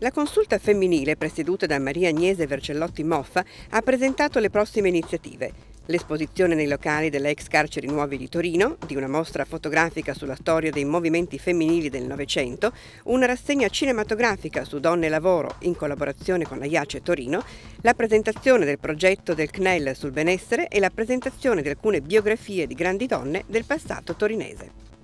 La consulta femminile presieduta da Maria Agnese Vercellotti Moffa ha presentato le prossime iniziative. L'esposizione nei locali delle ex carceri nuove di Torino, di una mostra fotografica sulla storia dei movimenti femminili del Novecento, una rassegna cinematografica su donne e lavoro in collaborazione con la IACE Torino, la presentazione del progetto del CNEL sul benessere e la presentazione di alcune biografie di grandi donne del passato torinese.